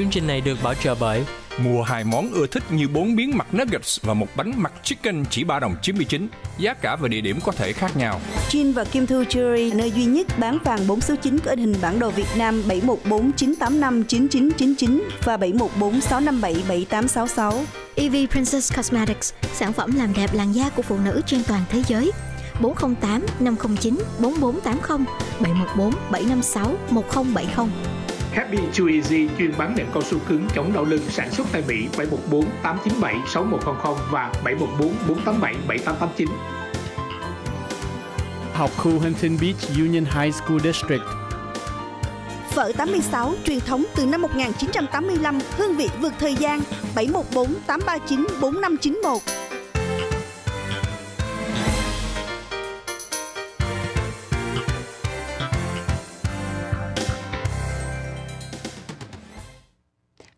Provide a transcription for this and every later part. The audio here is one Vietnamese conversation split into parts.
Chương trình này được bảo trợ bởi Mua hai món ưa thích như bốn miếng mặt nuggets và một bánh mặt chicken chỉ 3 đồng 99. Giá cả và địa điểm có thể khác nhau. Jin và Kim Thu Jewelry, nơi duy nhất bán vàng 4 số 9 có hình bản đồ Việt Nam 7149859999 và 7146577866. EV Princess Cosmetics, sản phẩm làm đẹp làn da của phụ nữ trên toàn thế giới. 408 509 4480 714 756 1070 Happy Too Easy chuyên bán nệm cao su cứng chống đau lưng sản xuất tại Mỹ 714 897 6100 và 714 487 7889. Học khu Huntington Beach Union High School District Phở 86 truyền thống từ năm 1985, hương vị vượt thời gian 714 839 4591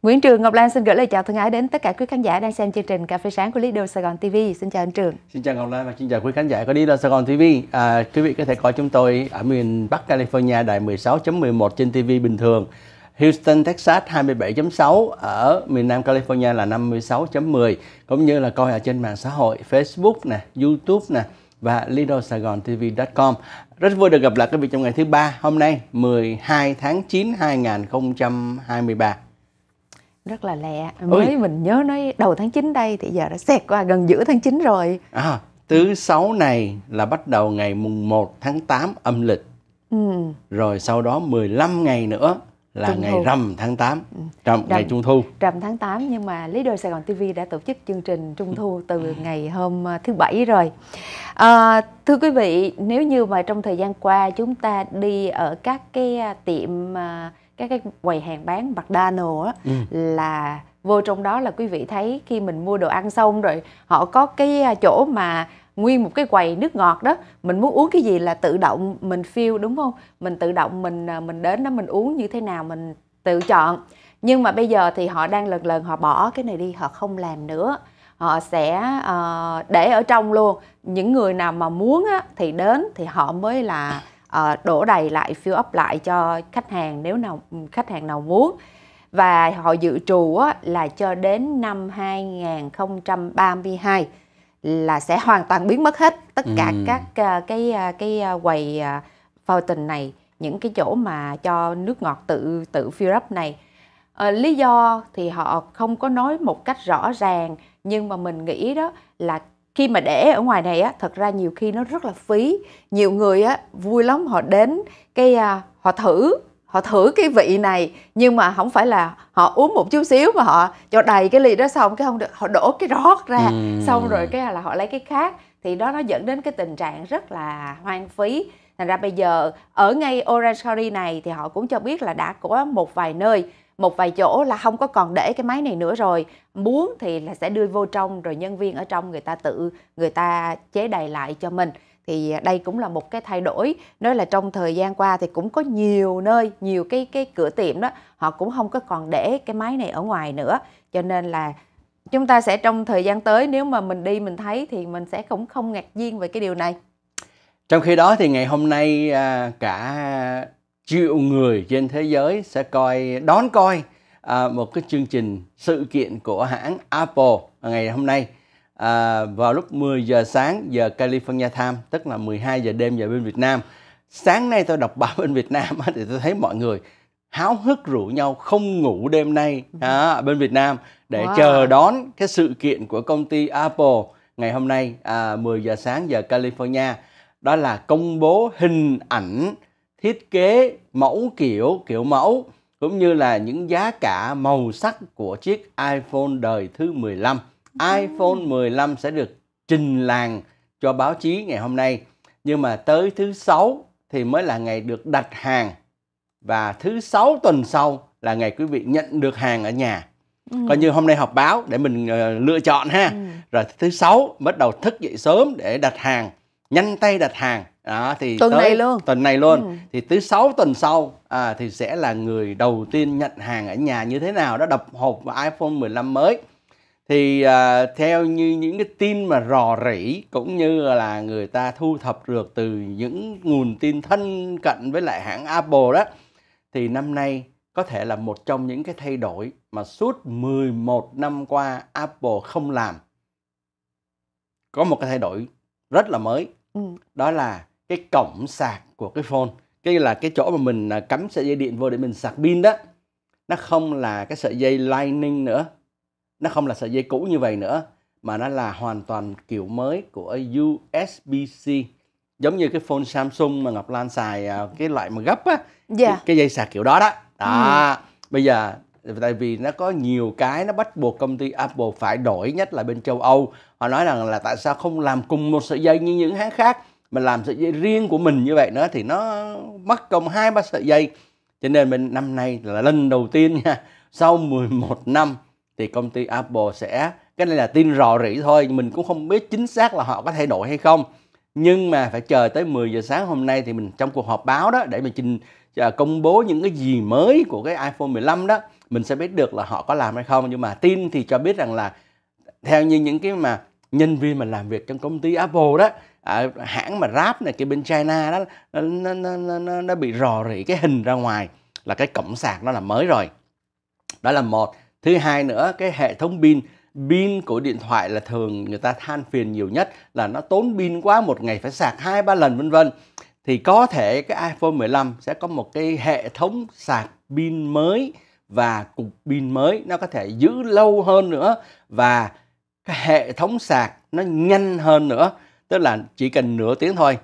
Nguyễn Trường Ngọc Lan xin gửi lời chào thân ái đến tất cả quý khán giả đang xem chương trình Cà phê sáng của Lido Sài Gòn TV. Xin chào anh Trường. Xin chào Ngọc Lan và xin chào quý khán giả của Lido Sài Gòn TV. À, quý vị có thể coi chúng tôi ở miền Bắc California đài 16.11 trên TV bình thường. Houston, Texas 27.6 ở miền Nam California là 56.10 cũng như là coi ở trên mạng xã hội Facebook nè, YouTube nè và Lido Sài Gòn TV.com. Rất vui được gặp lại quý vị trong ngày thứ ba hôm nay 12 tháng 9 2023 rất là lẹ mới Ôi. mình nhớ nói đầu tháng 9 đây thì giờ đã xẹt qua gần giữa tháng 9 rồi à, thứ sáu này là bắt đầu ngày mùng 1 tháng 8 âm lịch ừ. rồi sau đó 15 ngày nữa là Trung ngày thu. rằm tháng 8 ừ. rằm, rằm ngày trung thu rằm tháng 8 nhưng mà lý đôi Sài Gòn TV đã tổ chức chương trình trung thu từ ngày hôm ờ, thứ bảy rồi à, thưa quý vị nếu như mà trong thời gian qua chúng ta đi ở các cái à, tiệm à, các cái quầy hàng bán đa McDonald á ừ. là vô trong đó là quý vị thấy khi mình mua đồ ăn xong rồi họ có cái à, chỗ mà nguyên một cái quầy nước ngọt đó mình muốn uống cái gì là tự động mình feel đúng không mình tự động mình à, mình đến đó mình uống như thế nào mình tự chọn nhưng mà bây giờ thì họ đang lần lần họ bỏ cái này đi họ không làm nữa họ sẽ uh, để ở trong luôn những người nào mà muốn á, thì đến thì họ mới là Ờ, đổ đầy lại fill up lại cho khách hàng nếu nào khách hàng nào muốn và họ dự trù là cho đến năm 2032 là sẽ hoàn toàn biến mất hết tất cả ừ. các uh, cái uh, cái quầy uh, fountain này những cái chỗ mà cho nước ngọt tự tự fill up này à, lý do thì họ không có nói một cách rõ ràng nhưng mà mình nghĩ đó là khi mà để ở ngoài này á thật ra nhiều khi nó rất là phí nhiều người á vui lắm họ đến cái à, họ thử họ thử cái vị này nhưng mà không phải là họ uống một chút xíu mà họ cho đầy cái ly đó xong cái không được họ đổ cái rót ra ừ. xong rồi cái là họ lấy cái khác thì đó nó dẫn đến cái tình trạng rất là hoang phí thành ra bây giờ ở ngay Orange County này thì họ cũng cho biết là đã có một vài nơi một vài chỗ là không có còn để cái máy này nữa rồi muốn thì là sẽ đưa vô trong rồi nhân viên ở trong người ta tự người ta chế đầy lại cho mình thì đây cũng là một cái thay đổi nói là trong thời gian qua thì cũng có nhiều nơi nhiều cái cái cửa tiệm đó họ cũng không có còn để cái máy này ở ngoài nữa cho nên là chúng ta sẽ trong thời gian tới nếu mà mình đi mình thấy thì mình sẽ cũng không ngạc nhiên về cái điều này trong khi đó thì ngày hôm nay à, cả triệu người trên thế giới sẽ coi đón coi à, một cái chương trình sự kiện của hãng Apple ngày hôm nay à, vào lúc 10 giờ sáng giờ California time tức là 12 giờ đêm giờ bên Việt Nam sáng nay tôi đọc báo bên Việt Nam thì tôi thấy mọi người háo hức rủ nhau không ngủ đêm nay à, bên Việt Nam để wow. chờ đón cái sự kiện của công ty Apple ngày hôm nay à, 10 giờ sáng giờ California đó là công bố hình ảnh thiết kế mẫu kiểu kiểu mẫu cũng như là những giá cả màu sắc của chiếc iPhone đời thứ 15. iPhone 15 sẽ được trình làng cho báo chí ngày hôm nay. Nhưng mà tới thứ sáu thì mới là ngày được đặt hàng và thứ sáu tuần sau là ngày quý vị nhận được hàng ở nhà. Ừ. Coi như hôm nay họp báo để mình uh, lựa chọn ha. Ừ. Rồi thứ sáu bắt đầu thức dậy sớm để đặt hàng, nhanh tay đặt hàng đó thì tuần tới, này luôn tuần này luôn ừ. thì thứ sáu tuần sau à, thì sẽ là người đầu tiên nhận hàng ở nhà như thế nào đó đập hộp iPhone 15 mới thì à, theo như những cái tin mà rò rỉ cũng như là người ta thu thập được từ những nguồn tin thân cận với lại hãng Apple đó thì năm nay có thể là một trong những cái thay đổi mà suốt 11 năm qua Apple không làm có một cái thay đổi rất là mới ừ. đó là cái cổng sạc của cái phone cái là cái chỗ mà mình à, cắm sợi dây điện vô để mình sạc pin đó nó không là cái sợi dây lightning nữa nó không là sợi dây cũ như vậy nữa mà nó là hoàn toàn kiểu mới của USB-C giống như cái phone Samsung mà Ngọc Lan xài à, cái loại mà gấp á yeah. Dạ. cái, dây sạc kiểu đó đó đó ừ. bây giờ tại vì nó có nhiều cái nó bắt buộc công ty Apple phải đổi nhất là bên châu Âu họ nói rằng là tại sao không làm cùng một sợi dây như những hãng khác mình làm sợi dây riêng của mình như vậy nữa thì nó mất công hai ba sợi dây cho nên mình năm nay là lần đầu tiên nha sau 11 năm thì công ty Apple sẽ cái này là tin rò rỉ thôi mình cũng không biết chính xác là họ có thay đổi hay không nhưng mà phải chờ tới 10 giờ sáng hôm nay thì mình trong cuộc họp báo đó để mình trình à, công bố những cái gì mới của cái iPhone 15 đó mình sẽ biết được là họ có làm hay không nhưng mà tin thì cho biết rằng là theo như những cái mà nhân viên mà làm việc trong công ty Apple đó à, hãng mà ráp này cái bên China đó nó, nó, nó, nó bị rò rỉ cái hình ra ngoài là cái cổng sạc nó là mới rồi đó là một thứ hai nữa cái hệ thống pin pin của điện thoại là thường người ta than phiền nhiều nhất là nó tốn pin quá một ngày phải sạc hai ba lần vân vân thì có thể cái iPhone 15 sẽ có một cái hệ thống sạc pin mới và cục pin mới nó có thể giữ lâu hơn nữa và cái hệ thống sạc nó nhanh hơn nữa tức là chỉ cần nửa tiếng thôi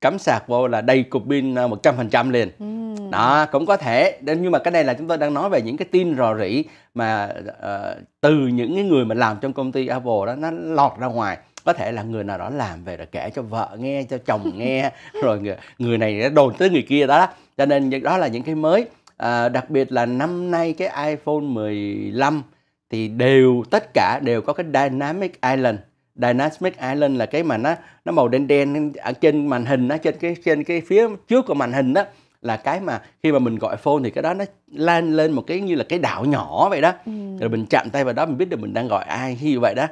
cắm sạc vô là đầy cục pin 100% à, liền ừ. đó cũng có thể nhưng mà cái này là chúng tôi đang nói về những cái tin rò rỉ mà uh, từ những cái người mà làm trong công ty Apple đó nó lọt ra ngoài có thể là người nào đó làm về rồi kể cho vợ nghe cho chồng nghe rồi người, người này đồn tới người kia đó cho nên đó là những cái mới à, đặc biệt là năm nay cái iPhone 15 thì đều tất cả đều có cái Dynamic Island Dynamic Island là cái mà nó nó màu đen đen ở trên màn hình nó trên cái trên cái phía trước của màn hình đó là cái mà khi mà mình gọi phone thì cái đó nó lan lên một cái như là cái đảo nhỏ vậy đó ừ. rồi mình chạm tay vào đó mình biết được mình đang gọi ai như vậy đó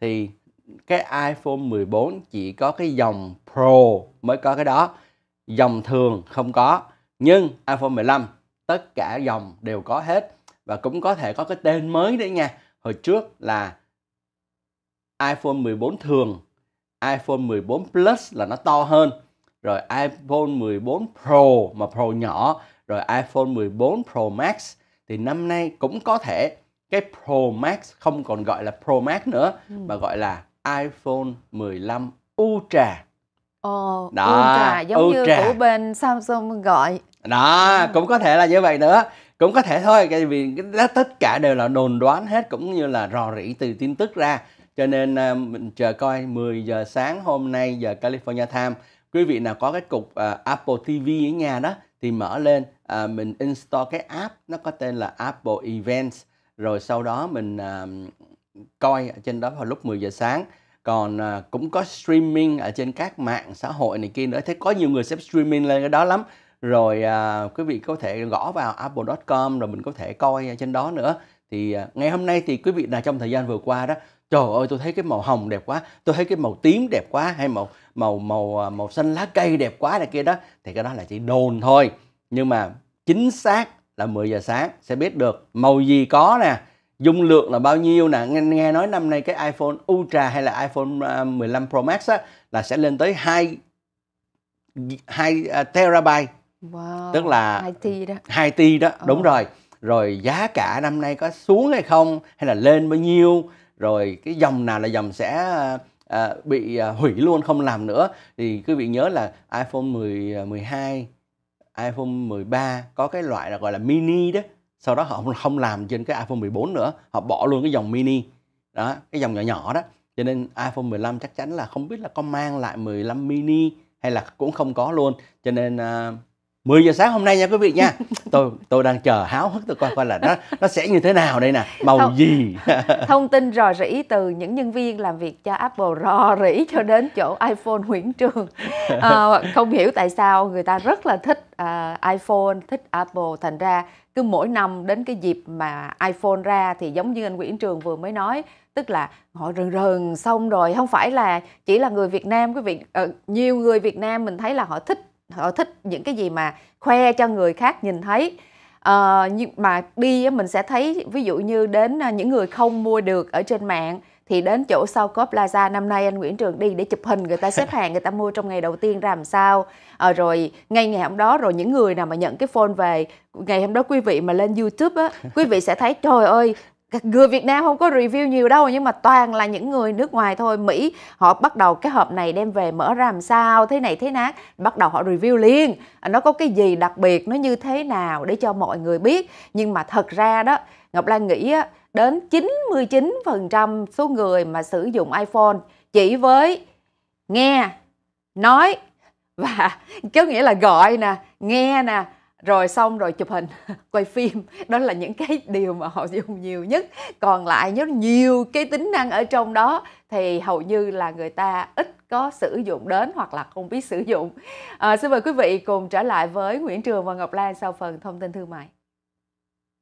thì cái iPhone 14 chỉ có cái dòng Pro mới có cái đó dòng thường không có nhưng iPhone 15 tất cả dòng đều có hết và cũng có thể có cái tên mới đấy nha hồi trước là iPhone 14 thường, iPhone 14 Plus là nó to hơn, rồi iPhone 14 Pro mà Pro nhỏ, rồi iPhone 14 Pro Max thì năm nay cũng có thể cái Pro Max không còn gọi là Pro Max nữa ừ. mà gọi là iPhone 15 Ultra. Ồ, oh, đó, Ultra giống Ultra. như của bên Samsung gọi. Đó, ừ. cũng có thể là như vậy nữa. Cũng có thể thôi, tại vì tất cả đều là đồn đoán hết cũng như là rò rỉ từ tin tức ra. Cho nên à, mình chờ coi 10 giờ sáng hôm nay giờ California time. Quý vị nào có cái cục à, Apple TV ở nhà đó thì mở lên à, mình install cái app nó có tên là Apple Events rồi sau đó mình à, coi ở trên đó vào lúc 10 giờ sáng còn à, cũng có streaming ở trên các mạng xã hội này kia nữa thế có nhiều người xếp streaming lên cái đó lắm rồi à, quý vị có thể gõ vào apple.com rồi mình có thể coi trên đó nữa thì à, ngày hôm nay thì quý vị nào trong thời gian vừa qua đó trời ơi tôi thấy cái màu hồng đẹp quá tôi thấy cái màu tím đẹp quá hay màu màu màu à, màu xanh lá cây đẹp quá này kia đó thì cái đó là chỉ đồn thôi nhưng mà chính xác là 10 giờ sáng sẽ biết được màu gì có nè dung lượng là bao nhiêu nè nghe, nghe nói năm nay cái iPhone Ultra hay là iPhone 15 à, Pro Max á, là sẽ lên tới 2 2 à, terabyte wow, tức là 2 tỷ đó 2 tỷ đó oh. đúng ờ. rồi rồi giá cả năm nay có xuống hay không hay là lên bao nhiêu rồi cái dòng nào là dòng sẽ à, bị à, hủy luôn không làm nữa thì quý vị nhớ là iPhone 10 12 à, iPhone 13 có cái loại là gọi là mini đó sau đó họ không làm trên cái iPhone 14 nữa họ bỏ luôn cái dòng mini đó cái dòng nhỏ nhỏ đó cho nên iPhone 15 chắc chắn là không biết là có mang lại 15 mini hay là cũng không có luôn cho nên uh, 10 giờ sáng hôm nay nha quý vị nha tôi tôi đang chờ háo hức tôi coi coi là nó nó sẽ như thế nào đây nè màu thông, gì thông tin rò rỉ từ những nhân viên làm việc cho Apple rò rỉ cho đến chỗ iPhone Nguyễn Trường à, không hiểu tại sao người ta rất là thích à, iPhone thích Apple thành ra cứ mỗi năm đến cái dịp mà iPhone ra thì giống như anh Nguyễn Trường vừa mới nói tức là họ rần rần xong rồi không phải là chỉ là người Việt Nam quý vị ờ, nhiều người Việt Nam mình thấy là họ thích họ thích những cái gì mà khoe cho người khác nhìn thấy à, nhưng mà đi mình sẽ thấy ví dụ như đến ờ, những người không mua được ở trên mạng thì đến chỗ sau cốp Plaza năm nay anh Nguyễn Trường đi để chụp hình người ta xếp hàng người ta mua trong ngày đầu tiên ra làm sao à, rồi ngay ngày hôm đó rồi những người nào mà nhận cái phone về ngày hôm đó quý vị mà lên YouTube á quý vị sẽ thấy trời ơi người Việt Nam không có review nhiều đâu nhưng mà toàn là những người nước ngoài thôi Mỹ họ bắt đầu cái hộp này đem về mở ra làm sao thế này thế nát bắt đầu họ review liền à, nó có cái gì đặc biệt nó như thế nào để cho mọi người biết nhưng mà thật ra đó Ngọc Lan nghĩ đến 99% số người mà sử dụng iPhone chỉ với nghe nói và có nghĩa là gọi nè nghe nè rồi xong rồi chụp hình quay phim đó là những cái điều mà họ dùng nhiều nhất còn lại nhớ nhiều cái tính năng ở trong đó thì hầu như là người ta ít có sử dụng đến hoặc là không biết sử dụng à, xin mời quý vị cùng trở lại với Nguyễn Trường và Ngọc Lan sau phần thông tin thương mại